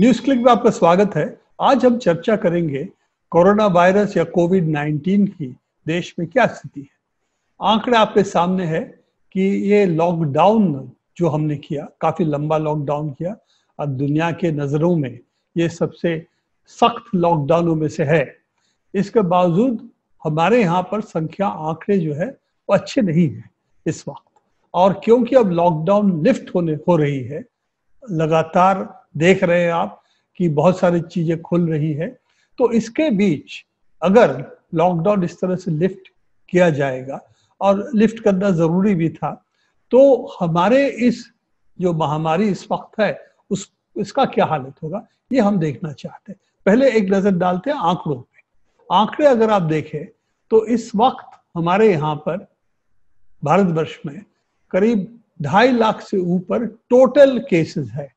news click में आपका स्वागत है आज हम चर्चा करेंगे कोरोना वायरस या कोविड 19 की देश में क्या स्थिति है आंकड़े आपके सामने है कि ये लॉकडाउन जो हमने किया काफी लंबा लॉकडाउन किया अब दुनिया के नजरों में ये सबसे सख्त लॉकडाउनों में से है इसके बावजूद हमारे यहाँ पर संख्या आंकड़े जो है वो अच्छे नहीं है इस वक्त और क्योंकि अब लॉकडाउन लिफ्ट होने हो रही है लगातार देख रहे हैं आप कि बहुत सारी चीजें खुल रही है तो इसके बीच अगर लॉकडाउन इस तरह से लिफ्ट किया जाएगा और लिफ्ट करना जरूरी भी था तो हमारे इस जो महामारी इस वक्त है उस इसका क्या हालत होगा ये हम देखना चाहते हैं पहले एक नजर डालते हैं आंकड़ों पे आंकड़े अगर आप देखें तो इस वक्त हमारे यहाँ पर भारतवर्ष में करीब ढाई लाख से ऊपर टोटल केसेस है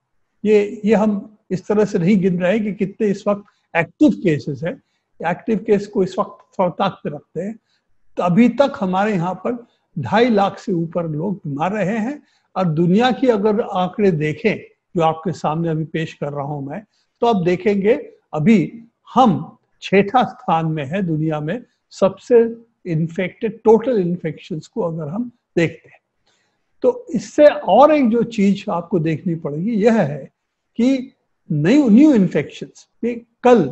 ये ये हम इस तरह से नहीं गिन रहे हैं कि कितने इस वक्त एक्टिव केसेस हैं एक्टिव केस को इस वक्त फौताक पे रखते हैं तो अभी तक हमारे यहाँ पर ढाई लाख से ऊपर लोग बीमार रहे हैं और दुनिया की अगर आंकड़े देखें जो आपके सामने अभी पेश कर रहा हूं मैं तो आप देखेंगे अभी हम छठा स्थान में है दुनिया में सबसे इन्फेक्टेड टोटल इन्फेक्शन को अगर हम देखते हैं तो इससे और एक जो चीज आपको देखनी पड़ेगी यह है कि नई न्यू इन्फेक्शन में कल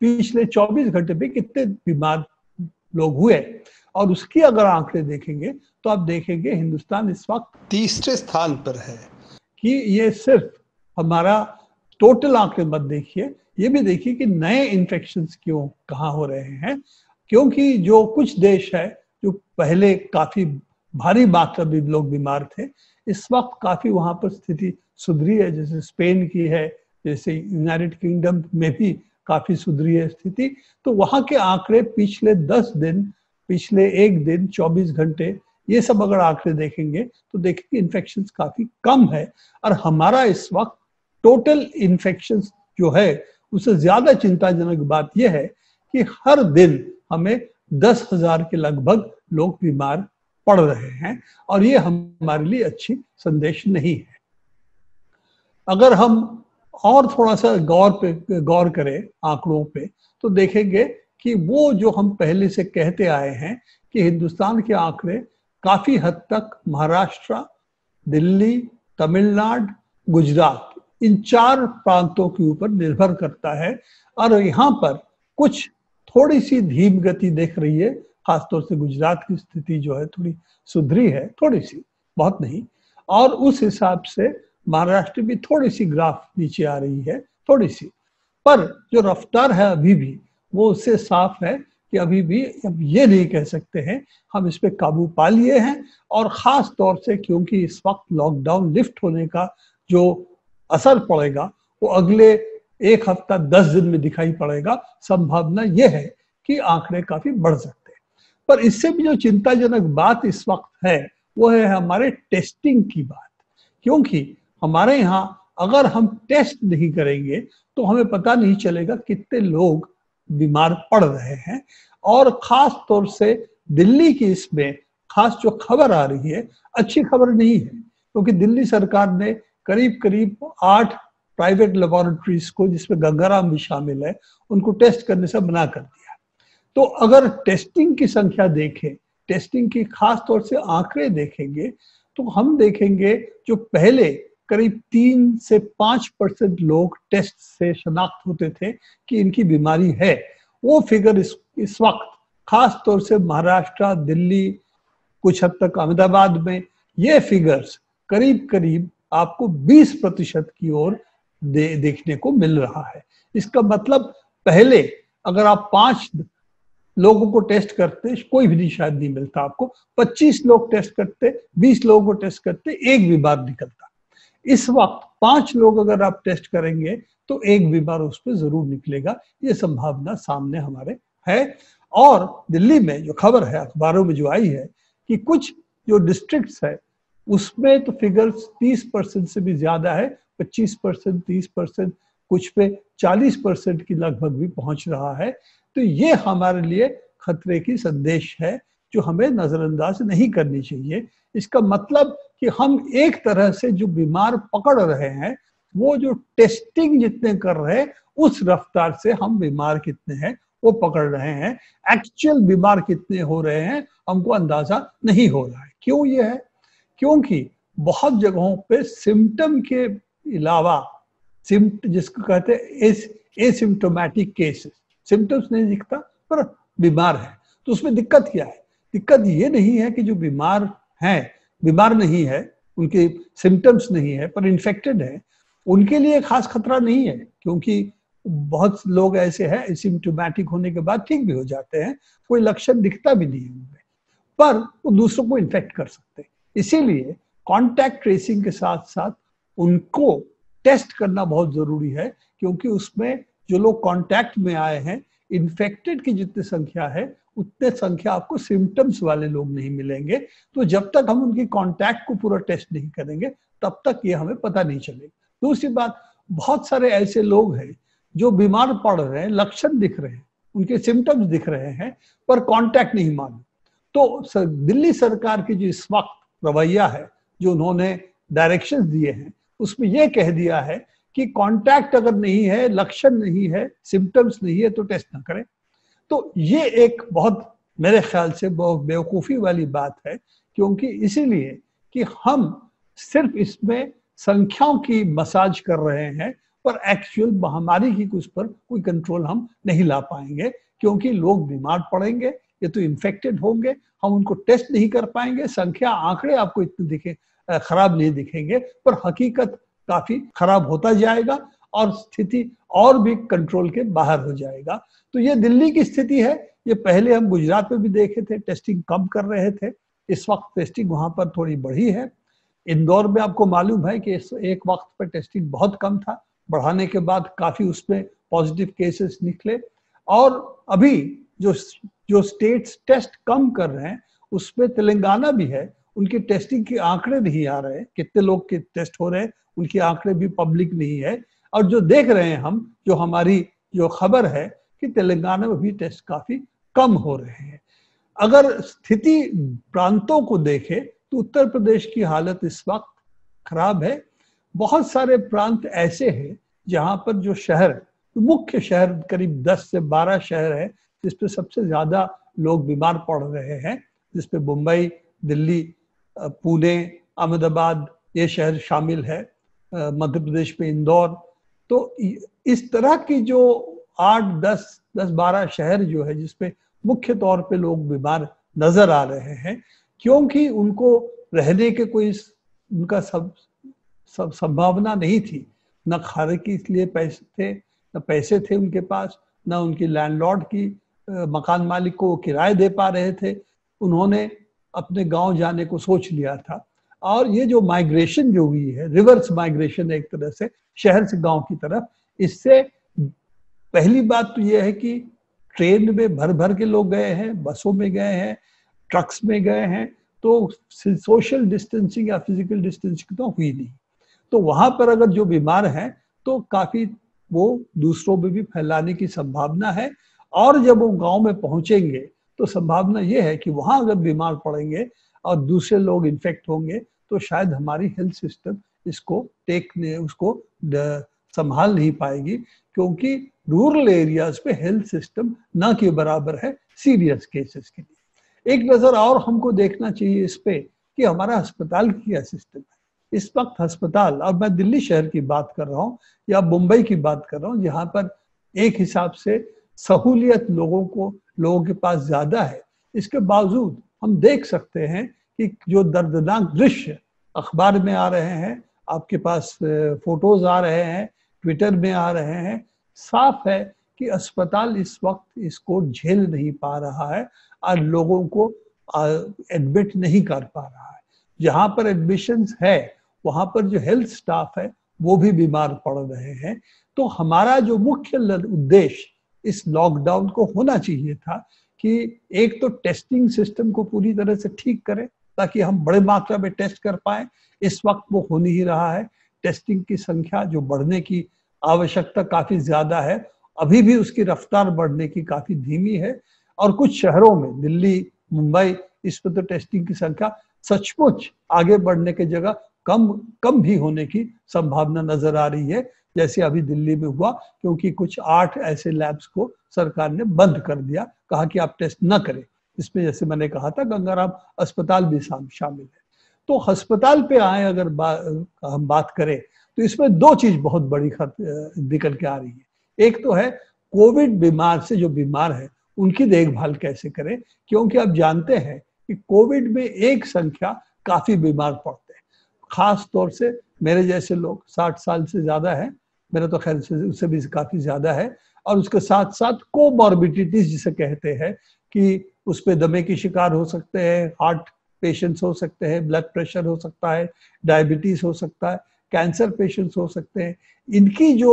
पिछले 24 घंटे में कितने बीमार लोग हुए और उसकी अगर आंकड़े देखेंगे तो आप देखेंगे हिंदुस्तान इस वक्त तीसरे स्थान पर है कि ये सिर्फ हमारा टोटल आंकड़े मत देखिए ये भी देखिए कि नए इन्फेक्शन क्यों कहाँ हो रहे हैं क्योंकि जो कुछ देश है जो पहले काफी भारी मात्रा में लोग बीमार थे इस वक्त काफी वहां पर स्थिति सुधरी है जैसे स्पेन की है जैसे यूनाइटेड किंगडम में भी काफी सुधरी है स्थिति तो वहां के आंकड़े पिछले दस दिन पिछले एक दिन चौबीस घंटे ये सब अगर आंकड़े देखेंगे तो देखेंगे इन्फेक्शन काफी कम है और हमारा इस वक्त टोटल इन्फेक्शन जो है उससे ज्यादा चिंताजनक बात यह है कि हर दिन हमें दस हजार के लगभग लोग बीमार पढ़ रहे हैं और ये हमारे लिए अच्छी संदेश नहीं है अगर हम और थोड़ा सा गौर पे गौर करें आंकड़ों पे तो देखेंगे कि वो जो हम पहले से कहते आए हैं कि हिंदुस्तान के आंकड़े काफी हद तक महाराष्ट्र दिल्ली तमिलनाडु गुजरात इन चार प्रांतों के ऊपर निर्भर करता है और यहाँ पर कुछ थोड़ी सी धीम गति देख रही है खासतौर से गुजरात की स्थिति जो है थोड़ी सुधरी है थोड़ी सी बहुत नहीं और उस हिसाब से महाराष्ट्र भी थोड़ी सी ग्राफ नीचे आ रही है थोड़ी सी पर जो रफ्तार है अभी भी वो उससे साफ है कि अभी भी अब ये नहीं कह सकते हैं हम इस पर काबू पा लिए हैं और ख़ास तौर से क्योंकि इस वक्त लॉकडाउन लिफ्ट होने का जो असर पड़ेगा वो अगले एक हफ्ता दस दिन में दिखाई पड़ेगा संभावना यह है कि आंकड़े काफ़ी बढ़ सकते पर इससे भी जो चिंताजनक बात इस वक्त है वो है हमारे टेस्टिंग की बात क्योंकि हमारे यहाँ अगर हम टेस्ट नहीं करेंगे तो हमें पता नहीं चलेगा कितने लोग बीमार पड़ रहे हैं और खास तौर से दिल्ली की इसमें खास जो खबर आ रही है अच्छी खबर नहीं है क्योंकि तो दिल्ली सरकार ने करीब करीब आठ प्राइवेट लेबोरेटरीज को जिसमें गंगाराम भी शामिल है उनको टेस्ट करने से मना कर दिया तो अगर टेस्टिंग की संख्या देखें टेस्टिंग की खास तौर से आंकड़े देखेंगे तो हम देखेंगे जो पहले करीब तीन से पांच परसेंट लोग टेस्ट से शनाख्त होते थे कि इनकी बीमारी है वो फिगर इस इस वक्त खास तौर से महाराष्ट्र दिल्ली कुछ हद तक अहमदाबाद में ये फिगर्स करीब करीब आपको 20 प्रतिशत की ओर दे, देखने को मिल रहा है इसका मतलब पहले अगर आप पांच लोगों को टेस्ट करते कोई भी शायद नहीं मिलता आपको 25 लोग टेस्ट करते 20 लोगों को टेस्ट करते एक भी बार निकलता इस वक्त पांच लोग अगर आप टेस्ट करेंगे तो एक भी बार उस पर जरूर निकलेगा ये संभावना सामने हमारे है और दिल्ली में जो खबर है अखबारों में जो आई है कि कुछ जो डिस्ट्रिक्ट है उसमें तो फिगर्स तीस परसेंट से भी ज्यादा है पच्चीस परसेंट तीस परसेंट कुछ पे चालीस परसेंट की लगभग भी पहुंच रहा है तो ये हमारे लिए खतरे की संदेश है जो हमें नज़रअंदाज नहीं करनी चाहिए इसका मतलब कि हम एक तरह से जो बीमार पकड़ रहे हैं वो जो टेस्टिंग जितने कर रहे हैं उस रफ्तार से हम बीमार कितने हैं वो पकड़ रहे हैं एक्चुअल बीमार कितने हो रहे हैं हमको अंदाजा नहीं हो रहा है क्यों ये है क्योंकि बहुत जगहों पे सिम्टम के अलावा सिम्ट जिसको कहते हैं एसिम्टोमेटिक केसेस सिम्टम्स नहीं दिखता पर बीमार है तो उसमें दिक्कत क्या है दिक्कत ये नहीं है कि जो बीमार है बीमार नहीं है उनके सिम्टम्स नहीं है पर इन्फेक्टेड है उनके लिए खास खतरा नहीं है क्योंकि बहुत लोग ऐसे हैं सिम्टोमेटिक होने के बाद ठीक भी हो जाते हैं कोई लक्षण दिखता भी नहीं है उनमें पर वो दूसरों को इन्फेक्ट कर सकते हैं इसीलिए कॉन्टैक्ट ट्रेसिंग के साथ साथ उनको टेस्ट करना बहुत जरूरी है क्योंकि उसमें जो लोग कांटेक्ट में आए हैं इन्फेक्टेड की जितनी संख्या है उतने संख्या आपको सिम्टम्स वाले लोग नहीं मिलेंगे तो जब तक हम उनकी कांटेक्ट को पूरा टेस्ट नहीं करेंगे तब तक ये हमें पता नहीं चलेगा दूसरी बात बहुत सारे ऐसे लोग हैं जो बीमार पड़ रहे हैं लक्षण दिख रहे हैं उनके सिम्टम्स दिख रहे हैं पर कॉन्टेक्ट नहीं मालूम तो सर, दिल्ली सरकार की जो इस वक्त रवैया है जो उन्होंने डायरेक्शन दिए हैं उसमें यह कह दिया है कि कांटेक्ट अगर नहीं है लक्षण नहीं है सिम्टम्स नहीं है तो टेस्ट ना करें तो ये एक बहुत मेरे ख्याल से बहुत बेवकूफ़ी वाली बात है क्योंकि इसीलिए कि हम सिर्फ इसमें संख्याओं की मसाज कर रहे हैं पर एक्चुअल महामारी की कुछ पर कोई कंट्रोल हम नहीं ला पाएंगे क्योंकि लोग बीमार पड़ेंगे ये तो इन्फेक्टेड होंगे हम उनको टेस्ट नहीं कर पाएंगे संख्या आंकड़े आपको इतने दिखे खराब नहीं दिखेंगे पर हकीकत काफी खराब होता जाएगा और स्थिति और भी कंट्रोल के बाहर हो जाएगा तो ये दिल्ली की स्थिति है ये पहले हम गुजरात में भी देखे थे टेस्टिंग कम कर रहे थे इस वक्त टेस्टिंग वहां पर थोड़ी बढ़ी है इंदौर में आपको मालूम है कि एक वक्त पर टेस्टिंग बहुत कम था बढ़ाने के बाद काफी उसमें पॉजिटिव केसेस निकले और अभी जो जो स्टेट्स टेस्ट कम कर रहे हैं उसमें तेलंगाना भी है उनके टेस्टिंग के आंकड़े नहीं आ रहे कितने लोग के टेस्ट हो रहे हैं उनके आंकड़े भी पब्लिक नहीं है और जो देख रहे हैं हम जो हमारी जो खबर है कि तेलंगाना में भी टेस्ट काफी कम हो रहे हैं अगर स्थिति प्रांतों को देखें तो उत्तर प्रदेश की हालत इस वक्त खराब है बहुत सारे प्रांत ऐसे हैं जहां पर जो शहर तो मुख्य शहर करीब 10 से 12 शहर है जिसपे सबसे ज्यादा लोग बीमार पड़ रहे हैं जिसपे मुंबई दिल्ली पुणे अहमदाबाद ये शहर शामिल है मध्य प्रदेश में इंदौर तो इस तरह की जो आठ दस दस बारह शहर जो है जिसपे मुख्य तौर पे लोग बीमार नजर आ रहे हैं क्योंकि उनको रहने के कोई उनका सब सब संभावना नहीं थी न खाने की इसलिए पैसे थे न पैसे थे उनके पास न उनकी लैंडलॉर्ड की मकान मालिक को किराए दे पा रहे थे उन्होंने अपने गांव जाने को सोच लिया था और ये जो माइग्रेशन जो हुई है रिवर्स माइग्रेशन एक तरह से शहर से गांव की तरफ इससे पहली बात तो ये है कि ट्रेन में भर भर के लोग गए हैं बसों में गए हैं ट्रक्स में गए हैं तो सोशल डिस्टेंसिंग या फिजिकल डिस्टेंसिंग तो हुई नहीं तो वहां पर अगर जो बीमार है तो काफी वो दूसरों में भी फैलाने की संभावना है और जब वो गांव में पहुंचेंगे तो संभावना ये है कि वहां अगर बीमार पड़ेंगे और दूसरे लोग इन्फेक्ट होंगे तो शायद हमारी हेल्थ सिस्टम इसको टेकने उसको संभाल नहीं पाएगी क्योंकि रूरल एरियाज पे हेल्थ सिस्टम ना के बराबर है सीरियस केसेस के लिए एक नज़र और हमको देखना चाहिए इस पे कि हमारा अस्पताल क्या सिस्टम है इस वक्त अस्पताल और मैं दिल्ली शहर की बात कर रहा हूँ या मुंबई की बात कर रहा हूँ जहाँ पर एक हिसाब से सहूलियत लोगों को लोगों के पास ज़्यादा है इसके बावजूद हम देख सकते हैं कि जो दर्दनाक दृश्य अखबार में आ रहे हैं आपके पास फोटोज आ रहे हैं ट्विटर में आ रहे हैं साफ है कि अस्पताल इस वक्त इसको झेल नहीं पा रहा है और लोगों को एडमिट नहीं कर पा रहा है जहां पर एडमिशन है वहां पर जो हेल्थ स्टाफ है वो भी बीमार पड़ रहे हैं तो हमारा जो मुख्य उद्देश्य इस लॉकडाउन को होना चाहिए था कि एक तो टेस्टिंग सिस्टम को पूरी तरह से ठीक करें ताकि हम बड़े मात्रा में टेस्ट कर पाए इस वक्त वो हो नहीं रहा है टेस्टिंग की संख्या जो बढ़ने की आवश्यकता काफी ज्यादा है अभी भी उसकी रफ्तार बढ़ने की काफी धीमी है और कुछ शहरों में दिल्ली मुंबई इसमें तो टेस्टिंग की संख्या सचमुच आगे बढ़ने की जगह कम कम भी होने की संभावना नजर आ रही है जैसे अभी दिल्ली में हुआ क्योंकि कुछ आठ ऐसे लैब्स को सरकार ने बंद कर दिया कहा कि आप टेस्ट न करें इसमें जैसे मैंने कहा था गंगाराम अस्पताल भी शामिल है तो अस्पताल पे आए अगर बा, हम बात करें तो इसमें दो चीज बहुत बड़ी निकल के आ रही है एक तो है कोविड बीमार से जो बीमार है उनकी देखभाल कैसे करें क्योंकि आप जानते हैं कि कोविड में एक संख्या काफी बीमार पड़ते हैं खास तौर से मेरे जैसे लोग 60 साल से ज्यादा हैं मेरा तो खैर उससे भी काफ़ी ज़्यादा है और उसके साथ साथ कोमॉर्बिडिटीज जिसे कहते हैं कि उस पर दमे की शिकार हो सकते हैं हार्ट पेशेंट्स हो सकते हैं ब्लड प्रेशर हो सकता है डायबिटीज़ हो सकता है कैंसर पेशेंट्स हो सकते हैं इनकी जो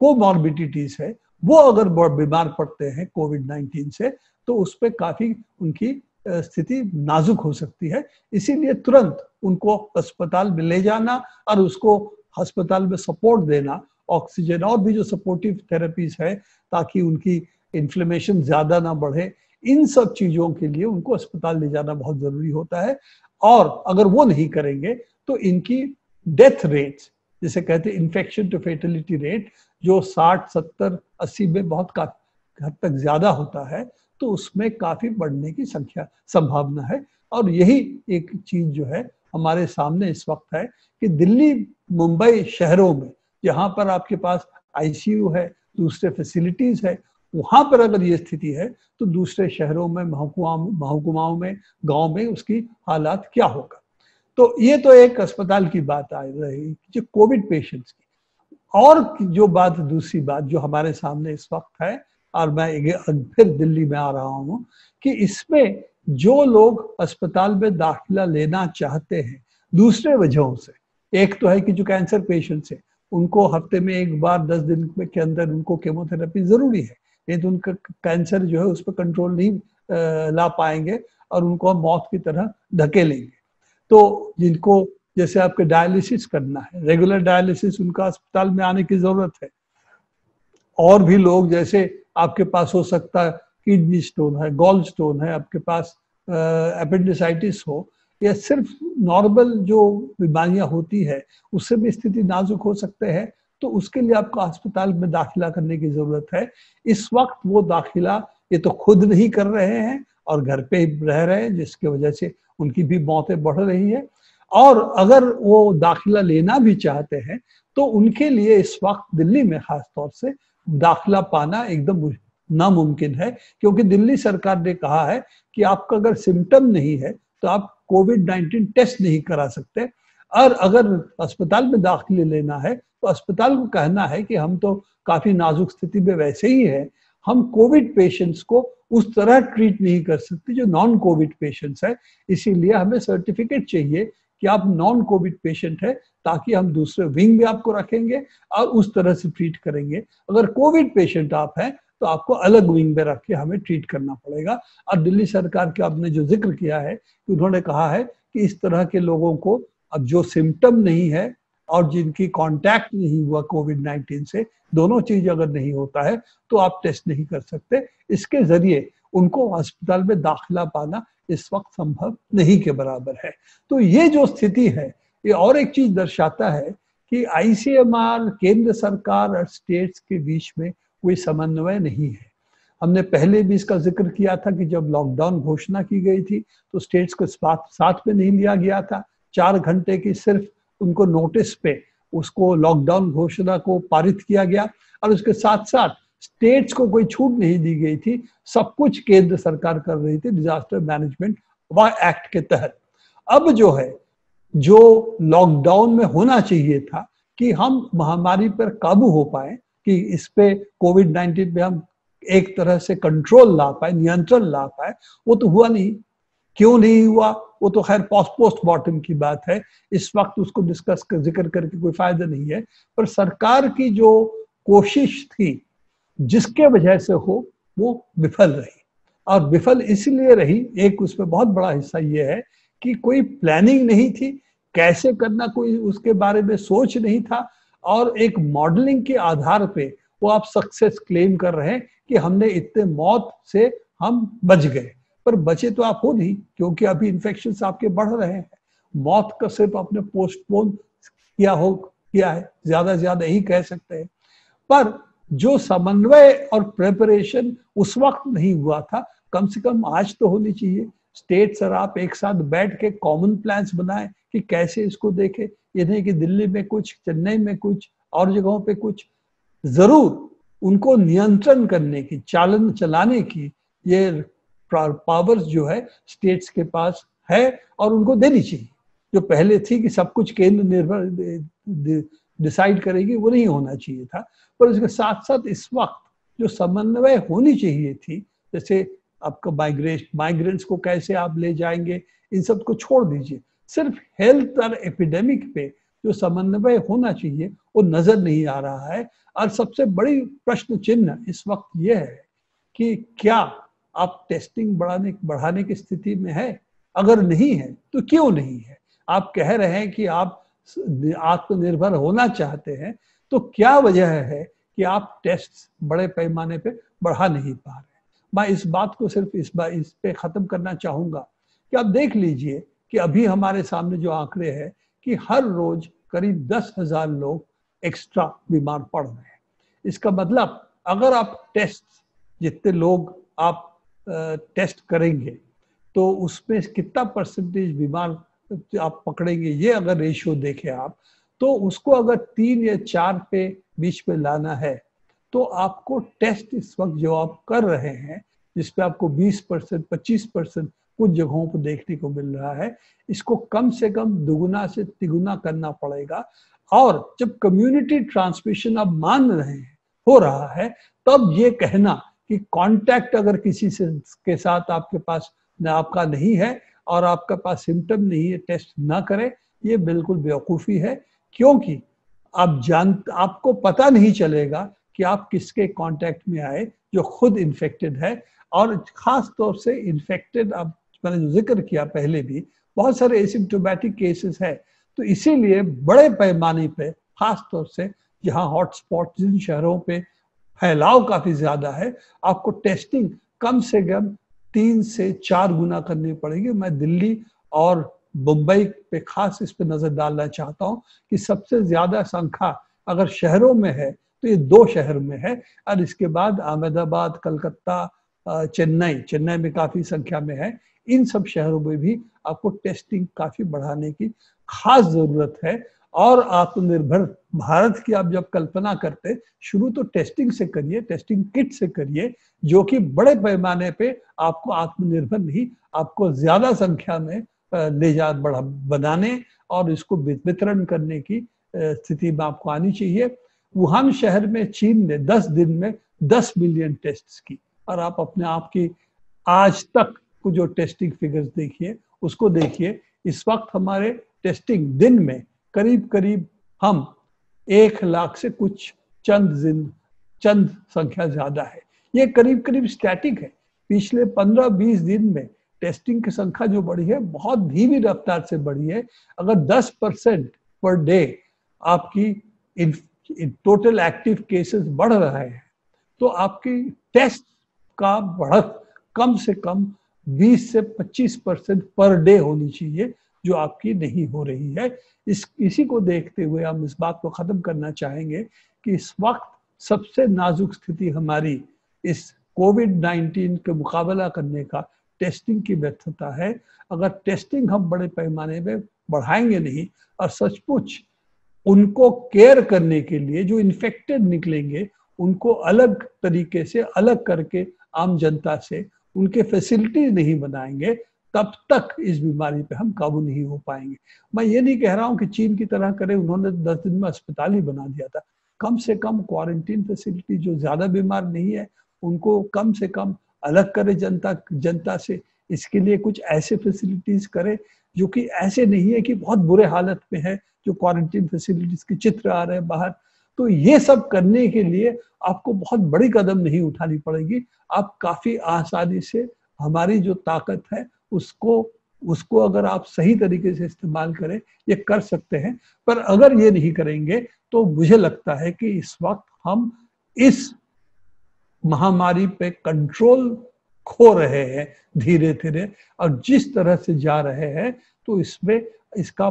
कोमॉर्बिडिटीज़ है वो अगर बीमार पड़ते हैं कोविड नाइन्टीन से तो उस पर काफ़ी उनकी स्थिति नाजुक हो सकती है इसीलिए तुरंत उनको अस्पताल में ले जाना और उसको अस्पताल में सपोर्ट देना ऑक्सीजन और भी जो सपोर्टिव थेरेपीज है ताकि उनकी इन्फ्लेमेशन ज्यादा ना बढ़े इन सब चीजों के लिए उनको अस्पताल ले जाना बहुत जरूरी होता है और अगर वो नहीं करेंगे तो इनकी डेथ रेट जिसे कहते हैं इन्फेक्शन टू फेटिलिटी रेट जो 60, 70, 80 में बहुत काफी हद तक ज्यादा होता है तो उसमें काफी बढ़ने की संख्या संभावना है और यही एक चीज जो है हमारे सामने इस वक्त है कि दिल्ली मुंबई शहरों में जहां पर आपके पास आईसीयू है दूसरे फैसिलिटीज है वहां पर अगर ये स्थिति है तो दूसरे शहरों में महकुमाओं में गांव में उसकी हालात क्या होगा तो ये तो एक अस्पताल की बात आ रही जो कोविड पेशेंट्स की और जो बात दूसरी बात जो हमारे सामने इस वक्त है और मैं फिर दिल्ली में आ रहा हूँ कि इसमें जो लोग अस्पताल में दाखिला लेना चाहते हैं दूसरे वजहों से एक तो है कि जो कैंसर पेशेंट्स हैं उनको हफ्ते में एक बार दस दिन के अंदर उनको केमोथेरेपी जरूरी है नहीं तो उनका कैंसर जो है उस पर कंट्रोल नहीं ला पाएंगे और उनको मौत की तरह धकेलेंगे तो जिनको जैसे आपके डायलिसिस करना है रेगुलर डायलिसिस उनका अस्पताल में आने की जरूरत है और भी लोग जैसे आपके पास हो सकता है किडनी स्टोन है गोल्ड स्टोन है आपके पास अपेंडिसाइटिस हो या सिर्फ नॉर्मल जो बीमारियां होती है उससे भी स्थिति नाजुक हो सकते हैं तो उसके लिए आपको अस्पताल में दाखिला करने की जरूरत है इस वक्त वो दाखिला ये तो खुद नहीं कर रहे हैं और घर पे रह रहे हैं जिसके वजह से उनकी भी मौतें बढ़ रही है और अगर वो दाखिला लेना भी चाहते हैं तो उनके लिए इस वक्त दिल्ली में खास तौर से दाखिला पाना एकदम नामुमकिन है क्योंकि दिल्ली सरकार ने कहा है कि आपका अगर सिम्टम नहीं है तो आप कोविड नाइन्टीन टेस्ट नहीं करा सकते और अगर अस्पताल में दाखिले लेना है तो अस्पताल को कहना है कि हम तो काफी नाजुक स्थिति में वैसे ही है हम कोविड पेशेंट्स को उस तरह ट्रीट नहीं कर सकते जो नॉन कोविड पेशेंट्स है इसीलिए हमें सर्टिफिकेट चाहिए कि आप नॉन कोविड पेशेंट है ताकि हम दूसरे विंग में आपको रखेंगे और उस तरह से ट्रीट करेंगे अगर कोविड पेशेंट आप हैं तो आपको अलग विंग में रख के हमें ट्रीट करना पड़ेगा अब दिल्ली सरकार के आपने जो जिक्र किया है कि उन्होंने कहा है कि इस तरह के लोगों को अब जो सिम्टम नहीं है और जिनकी कांटेक्ट नहीं हुआ कोविड 19 से दोनों चीज अगर नहीं होता है तो आप टेस्ट नहीं कर सकते इसके जरिए उनको अस्पताल में दाखिला पाना इस वक्त संभव नहीं के बराबर है तो ये जो स्थिति है ये और एक चीज दर्शाता है कि आईसीएमआर केंद्र सरकार और स्टेट्स के बीच में कोई समन्वय नहीं है हमने पहले भी इसका जिक्र किया था कि जब लॉकडाउन घोषणा की गई थी तो स्टेट्स को साथ में नहीं लिया गया था चार घंटे की सिर्फ उनको नोटिस पे उसको लॉकडाउन घोषणा को पारित किया गया और उसके साथ साथ स्टेट्स को कोई छूट नहीं दी गई थी सब कुछ केंद्र सरकार कर रही थी डिजास्टर मैनेजमेंट व एक्ट के तहत अब जो है जो लॉकडाउन में होना चाहिए था कि हम महामारी पर काबू हो पाए कि इस पे कोविड नाइन्टीन पे हम एक तरह से कंट्रोल ला पाए नियंत्रण ला पाए वो तो हुआ नहीं क्यों नहीं हुआ वो तो खैर पोस्ट पोस्ट पोस्टमार्टम की बात है इस वक्त उसको डिस्कस कर जिक्र करके कोई फायदा नहीं है पर सरकार की जो कोशिश थी जिसके वजह से हो वो विफल रही और विफल इसलिए रही एक उसमें बहुत बड़ा हिस्सा ये है कि कोई प्लानिंग नहीं थी कैसे करना कोई उसके बारे में सोच नहीं था और एक मॉडलिंग के आधार पे वो आप सक्सेस क्लेम कर रहे हैं कि हमने इतने मौत से हम बच गए पर बचे तो आप हो नहीं क्योंकि अभी इन्फेक्शन आपके बढ़ रहे हैं मौत का सिर्फ आपने पोस्टपोन किया हो किया है ज्यादा ज्यादा ही कह सकते हैं पर जो समन्वय और प्रेपरेशन उस वक्त नहीं हुआ था कम से कम आज तो होनी चाहिए स्टेट सर आप एक साथ बैठ के कॉमन प्लान्स बनाए कि कैसे इसको देखे ये नहीं कि दिल्ली में कुछ चेन्नई में कुछ और जगहों पे कुछ जरूर उनको नियंत्रण करने की चालन चलाने की ये पावर्स जो है स्टेट्स के पास है और उनको देनी चाहिए जो पहले थी कि सब कुछ केंद्र निर्भर डिसाइड करेगी वो नहीं होना चाहिए था पर उसके साथ साथ इस वक्त जो समन्वय होनी चाहिए थी जैसे आपका माइग्रेट माइग्रेंट्स को कैसे आप ले जाएंगे इन सब को छोड़ दीजिए सिर्फ हेल्थ और एपिडेमिक पे जो समन्वय होना चाहिए वो नजर नहीं आ रहा है और सबसे बड़ी प्रश्न चिन्ह इस वक्त ये है कि क्या आप टेस्टिंग बढ़ाने बढ़ाने की स्थिति में है अगर नहीं है तो क्यों नहीं है आप कह रहे हैं कि आप आत्मनिर्भर होना चाहते हैं तो क्या वजह है कि आप टेस्ट बड़े पैमाने पे बढ़ा नहीं पा रहे मैं इस बात को सिर्फ इस बार इस पे ख़त्म करना चाहूंगा कि आप देख लीजिए कि अभी हमारे सामने जो आंकड़े हैं कि हर रोज करीब दस हजार लोग एक्स्ट्रा बीमार पड़ रहे हैं इसका मतलब अगर आप टेस्ट जितने लोग आप टेस्ट करेंगे तो उसमें कितना परसेंटेज बीमार आप पकड़ेंगे ये अगर रेशियो देखें आप तो उसको अगर तीन या चार पे बीच में लाना है तो आपको टेस्ट इस वक्त जो आप कर रहे हैं जिसपे आपको 20 परसेंट पच्चीस परसेंट कुछ जगहों पर देखने को मिल रहा है इसको कम से कम दुगुना से तिगुना करना पड़ेगा और जब कम्युनिटी ट्रांसमिशन आप मान रहे हैं हो रहा है तब ये कहना कि कांटेक्ट अगर किसी से के साथ आपके पास आपका नहीं है और आपके पास सिम्टम नहीं है टेस्ट ना करें ये बिल्कुल बेवकूफ़ी है क्योंकि आप जान आपको पता नहीं चलेगा कि आप किसके कांटेक्ट में आए जो खुद इन्फेक्टेड है और ख़ास तौर से इन्फेक्टेड आप मैंने जो जिक्र किया पहले भी बहुत सारे एसिम्टोमेटिक केसेस हैं तो इसीलिए बड़े पैमाने पे खास तौर से जहाँ हॉटस्पॉट जिन शहरों पे फैलाव काफी ज्यादा है आपको टेस्टिंग कम से कम तीन से चार गुना करनी पड़ेगी मैं दिल्ली और मुंबई पे खास इस पे नजर डालना चाहता हूँ कि सबसे ज्यादा संख्या अगर शहरों में है तो ये दो शहर में है और इसके बाद अहमदाबाद कलकत्ता चेन्नई चेन्नई में काफ़ी संख्या में है इन सब शहरों में भी आपको टेस्टिंग काफ़ी बढ़ाने की खास ज़रूरत है और आत्मनिर्भर भारत की आप जब कल्पना करते शुरू तो टेस्टिंग से करिए टेस्टिंग किट से करिए जो कि बड़े पैमाने पे आपको आत्मनिर्भर नहीं आपको ज़्यादा संख्या में ले जा बढ़ा बनाने और इसको वितरण करने की स्थिति में आपको आनी चाहिए वुहान शहर में चीन ने 10 दिन में 10 मिलियन टेस्ट की और आप अपने आप की आज तक को जो टेस्टिंग फिगर्स देखिए उसको देखिए इस वक्त हमारे टेस्टिंग दिन में करीब करीब हम एक लाख से कुछ चंद दिन चंद संख्या ज्यादा है ये करीब करीब स्टैटिक है पिछले 15-20 दिन में टेस्टिंग की संख्या जो बढ़ी है बहुत धीमी रफ्तार से बढ़ी है अगर 10 परसेंट पर डे आपकी इन, इन टोटल एक्टिव केसेस बढ़ रहे हैं तो आपकी टेस्ट का बढ़त कम से कम 20 से 25 परसेंट पर डे होनी चाहिए जो आपकी नहीं हो रही है इस इसी को देखते हुए हम इस बात को ख़त्म करना चाहेंगे कि इस वक्त सबसे नाजुक स्थिति हमारी इस कोविड 19 के मुकाबला करने का टेस्टिंग की व्यर्थता है अगर टेस्टिंग हम बड़े पैमाने में बढ़ाएंगे नहीं और सचमुच उनको केयर करने के लिए जो इन्फेक्टेड निकलेंगे उनको अलग तरीके से अलग करके आम जनता से उनके फैसिलिटी नहीं बनाएंगे तब तक इस बीमारी पे हम काबू नहीं हो पाएंगे मैं ये नहीं कह रहा हूँ कि चीन की तरह करें उन्होंने दस दिन में अस्पताल ही बना दिया था कम से कम क्वारंटीन फैसिलिटी जो ज़्यादा बीमार नहीं है उनको कम से कम अलग करे जनता जनता से इसके लिए कुछ ऐसे फैसिलिटीज करें जो कि ऐसे नहीं है कि बहुत बुरे हालत में है जो क्वारंटीन फैसिलिटीज के चित्र आ रहे हैं बाहर तो ये सब करने के लिए आपको बहुत बड़ी कदम नहीं उठानी पड़ेगी आप काफी आसानी से हमारी जो ताकत है उसको उसको अगर आप सही तरीके से इस्तेमाल करें ये कर सकते हैं पर अगर ये नहीं करेंगे तो मुझे लगता है कि इस वक्त हम इस महामारी पे कंट्रोल खो रहे हैं धीरे धीरे और जिस तरह से जा रहे हैं तो इसमें इसका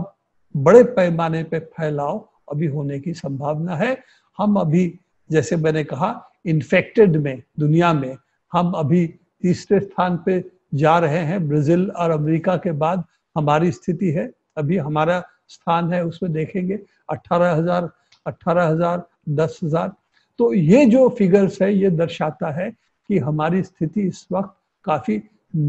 बड़े पैमाने पे फैलाव अभी होने की संभावना है हम अभी जैसे मैंने कहा इन्फेक्टेड में दुनिया में हम अभी तीसरे स्थान पे जा रहे हैं ब्राजील और अमेरिका के बाद हमारी स्थिति है अभी हमारा स्थान है उसमें देखेंगे अट्ठारह हजार अठारह हजार दस हजार तो ये जो फिगर्स है ये दर्शाता है कि हमारी स्थिति इस वक्त काफी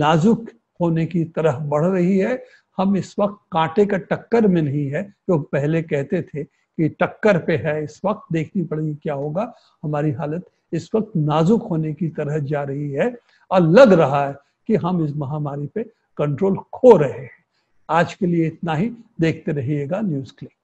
नाजुक होने की तरह बढ़ रही है हम इस वक्त कांटे का टक्कर में नहीं है जो पहले कहते थे की टक्कर पे है इस वक्त देखनी पड़ेगी क्या होगा हमारी हालत इस वक्त नाजुक होने की तरह जा रही है और लग रहा है कि हम इस महामारी पे कंट्रोल खो रहे हैं आज के लिए इतना ही देखते रहिएगा न्यूज क्लिक